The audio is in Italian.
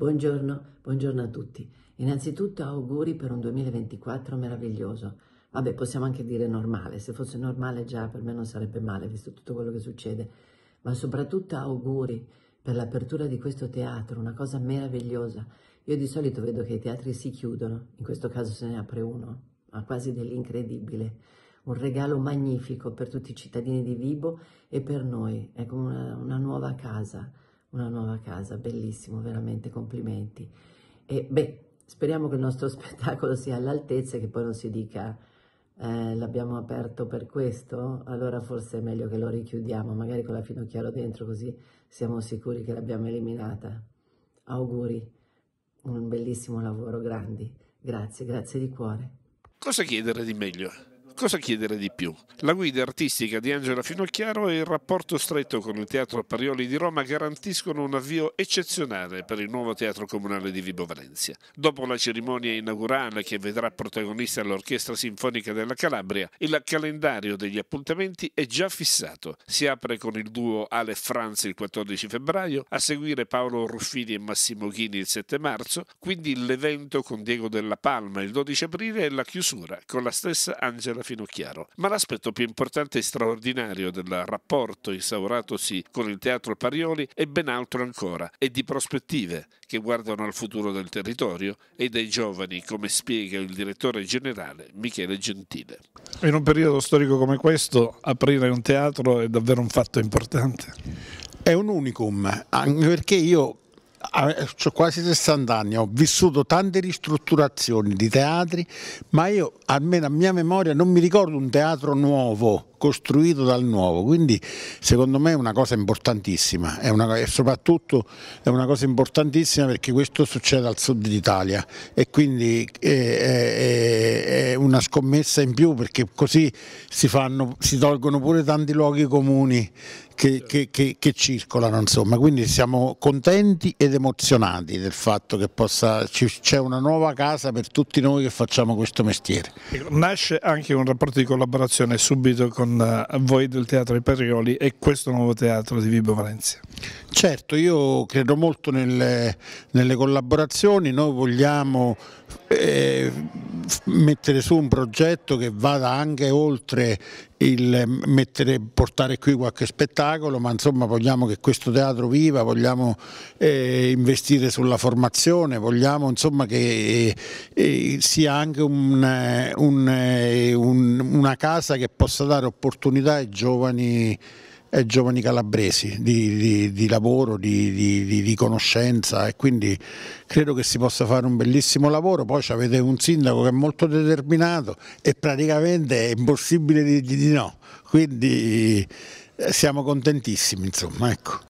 Buongiorno, buongiorno a tutti. Innanzitutto auguri per un 2024 meraviglioso. Vabbè, possiamo anche dire normale, se fosse normale già per me non sarebbe male, visto tutto quello che succede, ma soprattutto auguri per l'apertura di questo teatro, una cosa meravigliosa. Io di solito vedo che i teatri si chiudono, in questo caso se ne apre uno, ma quasi dell'incredibile. Un regalo magnifico per tutti i cittadini di Vibo e per noi, è come una, una nuova casa una nuova casa, bellissimo, veramente complimenti. E beh, speriamo che il nostro spettacolo sia all'altezza e che poi non si dica eh, l'abbiamo aperto per questo, allora forse è meglio che lo richiudiamo, magari con la Finocchiaro dentro così siamo sicuri che l'abbiamo eliminata. Auguri, un bellissimo lavoro, grandi, grazie, grazie di cuore. Cosa chiedere di meglio? Cosa chiedere di più? La guida artistica di Angela Finocchiaro e il rapporto stretto con il Teatro Parioli di Roma garantiscono un avvio eccezionale per il nuovo Teatro Comunale di Vibo Valencia. Dopo la cerimonia inaugurale che vedrà protagonista l'Orchestra Sinfonica della Calabria, il calendario degli appuntamenti è già fissato. Si apre con il duo Ale Franz il 14 febbraio, a seguire Paolo Ruffini e Massimo Ghini il 7 marzo, quindi l'evento con Diego della Palma il 12 aprile e la chiusura con la stessa Angela Finocchiaro fino chiaro. Ma l'aspetto più importante e straordinario del rapporto instauratosi con il Teatro Parioli è ben altro ancora, è di prospettive che guardano al futuro del territorio e dei giovani, come spiega il direttore generale Michele Gentile. In un periodo storico come questo, aprire un teatro è davvero un fatto importante. È un unicum, anche perché io Ah, eh, ho quasi 60 anni, ho vissuto tante ristrutturazioni di teatri, ma io almeno a mia memoria non mi ricordo un teatro nuovo costruito dal nuovo, quindi secondo me è una cosa importantissima è una, e soprattutto è una cosa importantissima perché questo succede al sud d'Italia e quindi è, eh, è, eh, eh, è, una scommessa in più perché così si, fanno, si tolgono pure tanti luoghi comuni che, che, che, che, circolano insomma quindi siamo contenti ed emozionati del fatto che c'è una nuova casa per tutti noi che facciamo questo mestiere nasce anche un rapporto di collaborazione subito con con eh, voi del Teatro di Parioli e questo nuovo teatro di Vibo Valencia. Certo, io credo molto nelle, nelle collaborazioni, noi vogliamo eh, mettere su un progetto che vada anche oltre il mm, mettere, portare qui qualche spettacolo, ma insomma vogliamo che questo teatro viva, vogliamo eh, investire sulla formazione, vogliamo insomma, che eh, eh sia anche un, eh, un, eh, un, una casa che possa dare opportunità ai giovani è giovani calabresi di, di, di lavoro, di, di, conoscenza e quindi credo che si possa fare un bellissimo lavoro. Poi avete un sindaco che è molto determinato e praticamente è impossibile dirgli di no, quindi eh, siamo contentissimi insomma. Ecco.